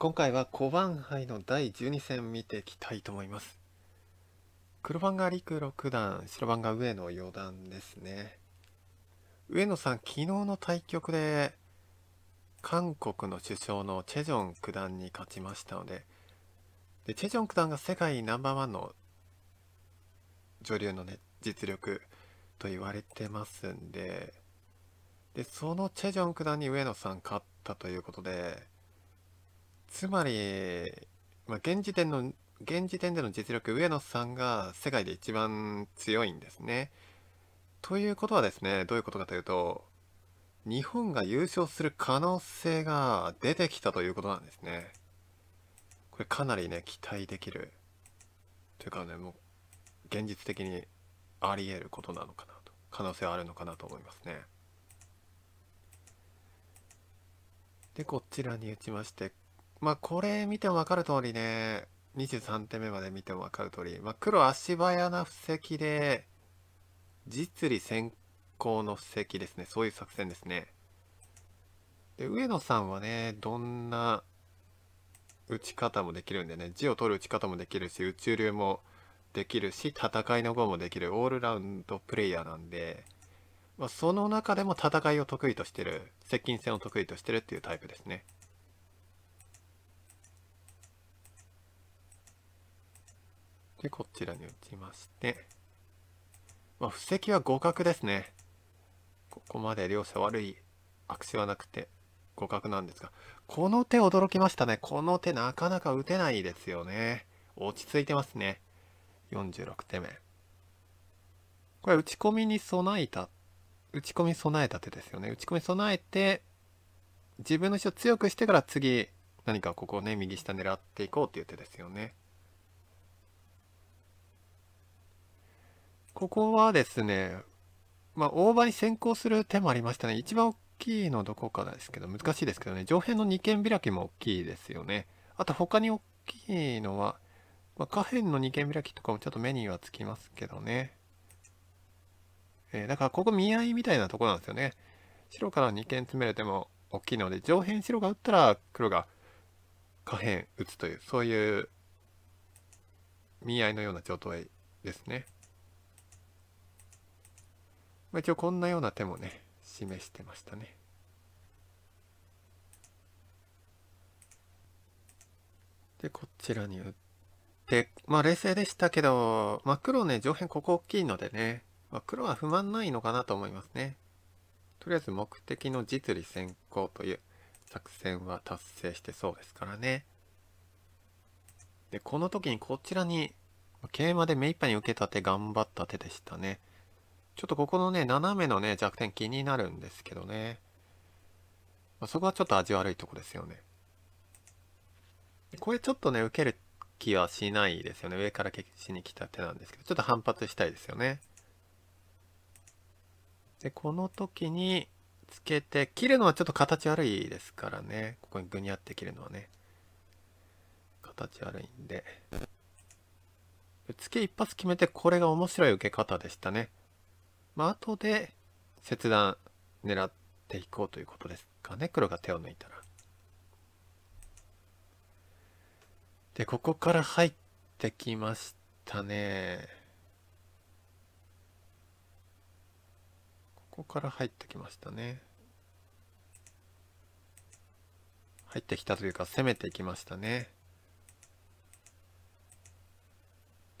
今回は小番杯の第12戦見ていきたいと思います黒番が陸六段白番が上野四段ですね上野さん昨日の対局で韓国の首相のチェジョン九段に勝ちましたのででチェジョン九段が世界ナンバーワンの女流のね実力と言われてますんででそのチェジョン九段に上野さん勝ったということでつまり、まあ、現時点の現時点での実力上野さんが世界で一番強いんですね。ということはですねどういうことかというと日本が優勝する可能性が出てきたということなんですね。これかなりね期待できるというかねもう現実的にあり得ることなのかなと可能性はあるのかなと思いますね。でこちらに打ちましてまあ、これ見ても分かる通りね、23点目まで見ても分かる通り、まあ、黒足早な布石で、実利先行の布石ですね。そういう作戦ですね。で、上野さんはね、どんな打ち方もできるんでね、字を取る打ち方もできるし、宇宙流もできるし、戦いの碁もできるオールラウンドプレイヤーなんで、まあ、その中でも戦いを得意としてる、接近戦を得意としてるっていうタイプですね。で、こちらに打ちまして、まあ、布石は互角ですね。ここまで両者悪い悪手はなくて互角なんですが、この手驚きましたね。この手なかなか打てないですよね。落ち着いてますね。46手目。これ打ち込みに備えた、打ち込み備えた手ですよね。打ち込み備えて、自分の石を強くしてから次、何かここをね、右下狙っていこうっていう手ですよね。ここはですね、まあ、大場に先行する手もありましたね。一番大きいのどこかですけど、難しいですけどね、上辺の二間開きも大きいですよね。あと他に大きいのは、まあ、下辺の二間開きとかもちょっと目にはつきますけどね。えー、だからここ見合いみたいなとこなんですよね。白から二間詰めれても大きいので、上辺白が打ったら黒が下辺打つという、そういう見合いのような状態ですね。まあ、一応こんなような手もね示してましたね。でこちらに打ってまあ冷静でしたけど、まあ、黒ね上辺ここ大きいのでね、まあ、黒は不満ないのかなと思いますね。とりあえず目的の実利先行という作戦は達成してそうですからね。でこの時にこちらに桂馬で目いっぱいに受けた手頑張った手でしたね。ちょっとここのね、斜めのね、弱点気になるんですけどね。まあ、そこはちょっと味悪いとこですよね。これちょっとね、受ける気はしないですよね。上から消しに来た手なんですけど、ちょっと反発したいですよね。で、この時につけて、切るのはちょっと形悪いですからね。ここにグニャって切るのはね。形悪いんで。つけ一発決めて、これが面白い受け方でしたね。まあ後で切断狙っていこうということですかね黒が手を抜いたら。でここから入ってきましたね。ここから入ってきましたね。入ってきたというか攻めていきましたね。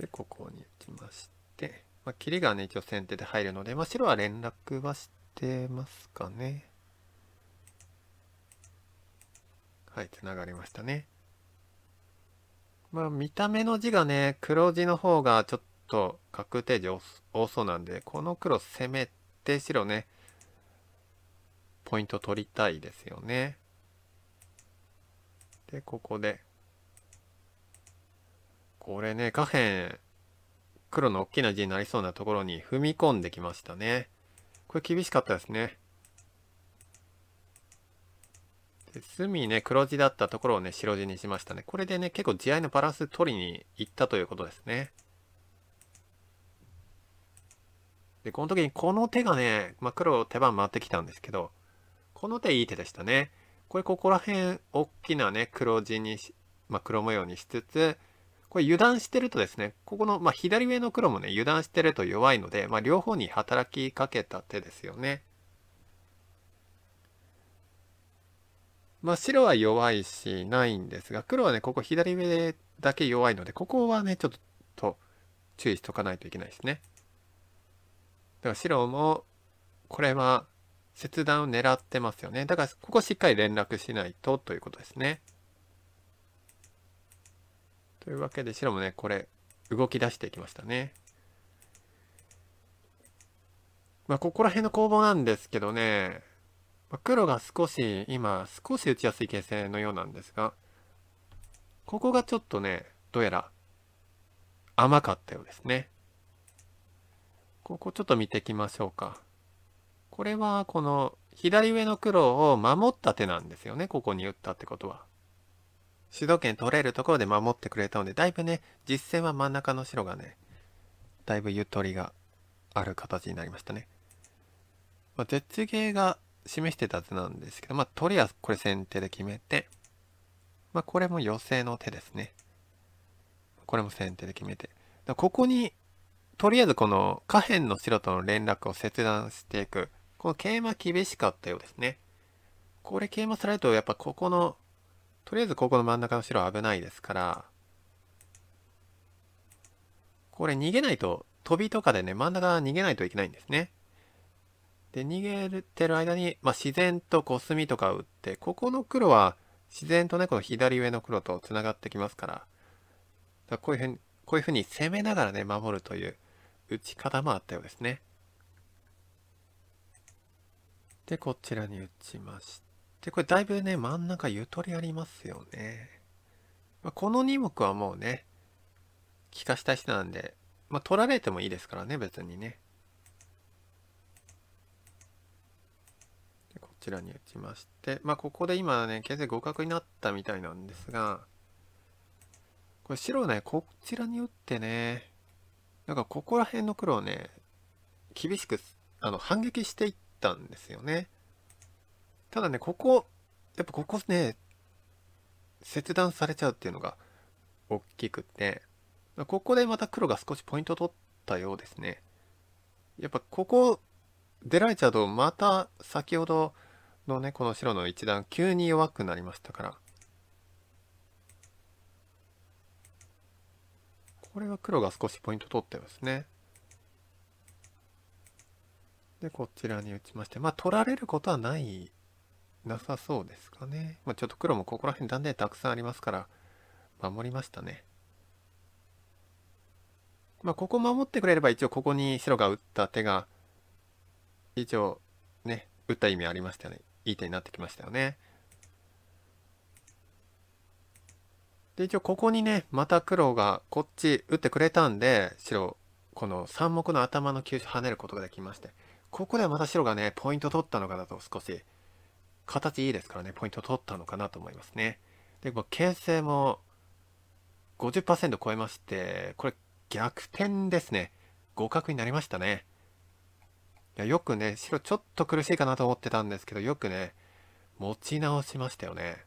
でここに打ちましたまあ、切りがね、一応先手で入るので、まあ、白は連絡はしてますかね。はい、つながりましたね。まあ、見た目の字がね、黒地の方がちょっと確定時、多そうなんで、この黒攻めて白ね、ポイント取りたいですよね。で、ここで。これね、下辺、黒の大きな字になりそうなところに踏み込んできましたね。これ厳しかったですね。で隅ね、黒字だったところをね、白地にしましたね。これでね、結構地合いのバランス取りに行ったということですね。で、この時にこの手がね、まあ、黒手番回ってきたんですけど、この手いい手でしたね。これここら辺、大きなね、黒地にし、まあ、黒模様にしつつ、これ油断してるとですね、ここの、まあ、左上の黒もね、油断してると弱いので、まあ、両方に働きかけた手ですよね。まあ、白は弱いし、ないんですが、黒はね、ここ左上だけ弱いので、ここはね、ちょっと注意しとかないといけないですね。だから白も、これは切断を狙ってますよね。だから、ここしっかり連絡しないとということですね。というわけで白もねこれ動き出していきましたね。まあ、ここら辺の攻防なんですけどね、まあ、黒が少し今少し打ちやすい形勢のようなんですがここがちょっとねどうやら甘かったようですね。ここちょっと見ていきましょうか。これはこの左上の黒を守った手なんですよねここに打ったってことは。主導権取れるところで守ってくれたので、だいぶね、実戦は真ん中の白がね、だいぶゆとりがある形になりましたね。まあ、絶芸が示してた図なんですけど、まあ、取りはこれ先手で決めて、まあ、これも寄せの手ですね。これも先手で決めて。だここに、とりあえずこの下辺の白との連絡を切断していく。この桂馬厳しかったようですね。これ桂馬されると、やっぱここのとりあえずここの真ん中の白危ないですから、これ逃げないと、飛びとかでね、真ん中逃げないといけないんですね。で、逃げてる間に、まあ、自然とコスミとか打って、ここの黒は自然とね、この左上の黒と繋がってきますから、からこういうふうに、こういうふうに攻めながらね、守るという打ち方もあったようですね。で、こちらに打ちましで、これだいぶね、真ん中ゆとりありますよね。まあ、この2目はもうね、利かした人なんで、まあ、取られてもいいですからね、別にね。こちらに打ちまして、まあ、ここで今ね、形勢互角になったみたいなんですが、これ白ね、こちらに打ってね、なんかここら辺の黒をね、厳しく、あの、反撃していったんですよね。ただね、ここ、やっぱここね、切断されちゃうっていうのが大きくて、ここでまた黒が少しポイント取ったようですね。やっぱここ出られちゃうと、また先ほどのね、この白の一段、急に弱くなりましたから。これは黒が少しポイント取ってますね。で、こちらに打ちまして、まあ取られることはないなさそうですかね。まあ、ちょっと黒もここら辺断点たくさんありますから、守りましたね。まあ、ここ守ってくれれば一応ここに白が打った手が、一応ね、打った意味ありましたよね。いい手になってきましたよね。で、一応ここにね、また黒がこっち打ってくれたんで、白、この3目の頭の急所跳ねることができまして、ここでまた白がね、ポイント取ったのかなと少し形いいですからね、ポイント取ったのかなと思いますね。で、形勢も50%超えまして、これ逆転ですね。互角になりましたね。いやよくね、白ちょっと苦しいかなと思ってたんですけど、よくね、持ち直しましたよね。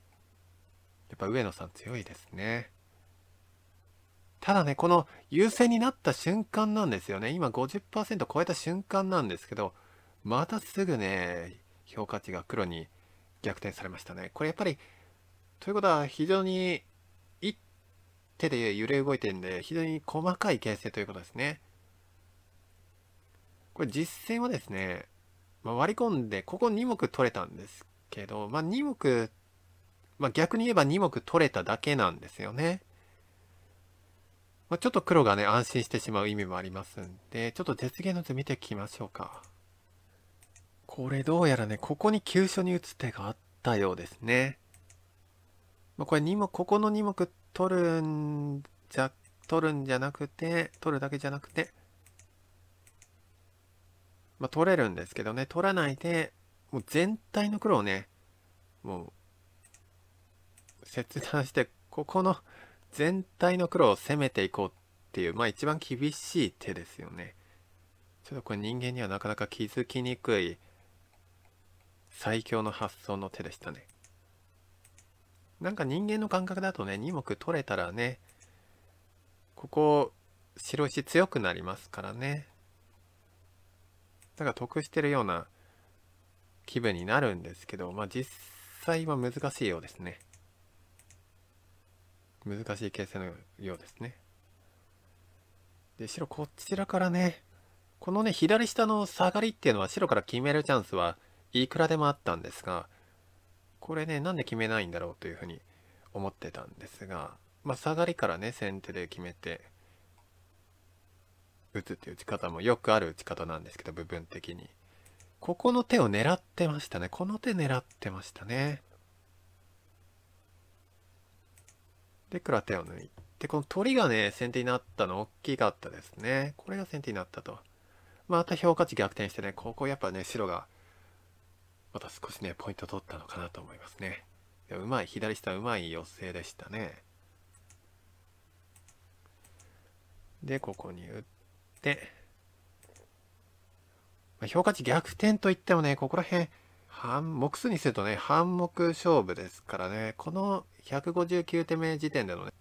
やっぱ上野さん強いですね。ただね、この優勢になった瞬間なんですよね。今50%超えた瞬間なんですけど、またすぐね、評価値が黒に逆転されましたね。これやっぱり、ということは非常に一手で揺れ動いてるんで、非常に細かい形勢ということですね。これ実戦はですね、まあ、割り込んで、ここ2目取れたんですけど、まあ、2目、まあ、逆に言えば2目取れただけなんですよね。まあ、ちょっと黒がね、安心してしまう意味もありますんで、ちょっと絶芸の図見ていきましょうか。これどうやらね、ここに急所に打つ手があったようですね。まあ、これ2目、ここの2目取るんじゃ、取るんじゃなくて、取るだけじゃなくて、まあ、取れるんですけどね、取らないで、もう全体の黒をね、もう、切断して、ここの全体の黒を攻めていこうっていう、まあ一番厳しい手ですよね。ちょっとこれ人間にはなかなか気づきにくい最強の発想の手でしたねなんか人間の感覚だとね2目取れたらねここ白石強くなりますからねだから得してるような気分になるんですけどまあ実際は難しいようですね難しい形勢のようですねで白こちらからねこのね左下の下がりっていうのは白から決めるチャンスはいくらでもあったんですがこれねなんで決めないんだろうというふうに思ってたんですが、まあ、下がりからね先手で決めて打つっていう打ち方もよくある打ち方なんですけど部分的にここの手を狙ってましたねこの手狙ってましたねで黒は手を抜いてこの鳥がね先手になったの大きかったですねこれが先手になったとまた評価値逆転してねここやっぱね白がまた少しね、ポイント取ったのかなと思いますね。うまい、左下うまい寄せでしたね。で、ここに打って、まあ、評価値逆転といってもね、ここら辺、半目数にするとね、半目勝負ですからね、この159手目時点でのね、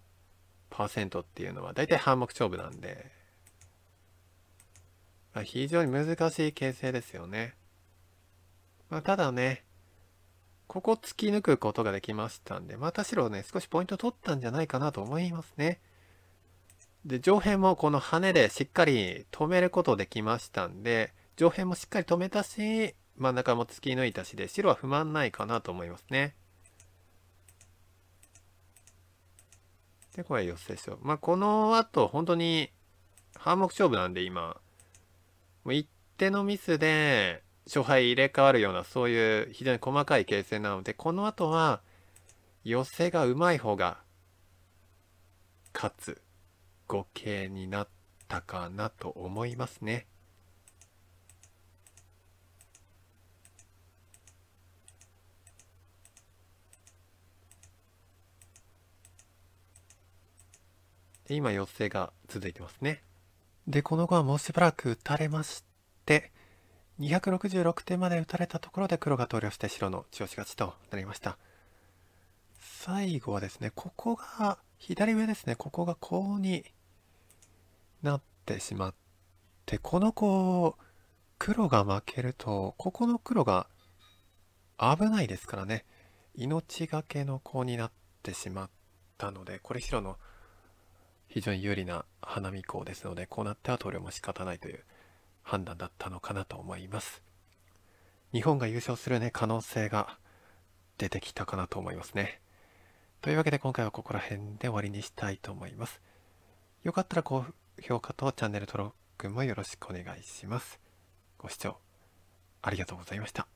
パーセントっていうのは大体半目勝負なんで、まあ、非常に難しい形勢ですよね。まあ、ただね、ここ突き抜くことができましたんで、また白ね、少しポイント取ったんじゃないかなと思いますね。で、上辺もこの羽でしっかり止めることできましたんで、上辺もしっかり止めたし、真ん中も突き抜いたしで、白は不満ないかなと思いますね。で、これ寄せでしょ。まあ、この後、本当に、半目勝負なんで今、もう一手のミスで、勝敗入れ替わるようなそういう非常に細かい形勢なのでこの後は寄せがうまい方が勝つ語形になったかなと思いますね。今、寄せが続いてますね。で、この後はもうしばらく打たれまして、266点まで打たれたところで黒が投了して白の中し勝ちとなりました最後はですねここが左上ですねここがコウになってしまってこのコウ黒が負けるとここの黒が危ないですからね命がけのコウになってしまったのでこれ白の非常に有利な花見コウですのでこうなっては投了も仕方ないという判断だったのかなと思います。日本が優勝する、ね、可能性が出てきたかなと思いますね。というわけで今回はここら辺で終わりにしたいと思います。よかったら高評価とチャンネル登録もよろしくお願いします。ご視聴ありがとうございました。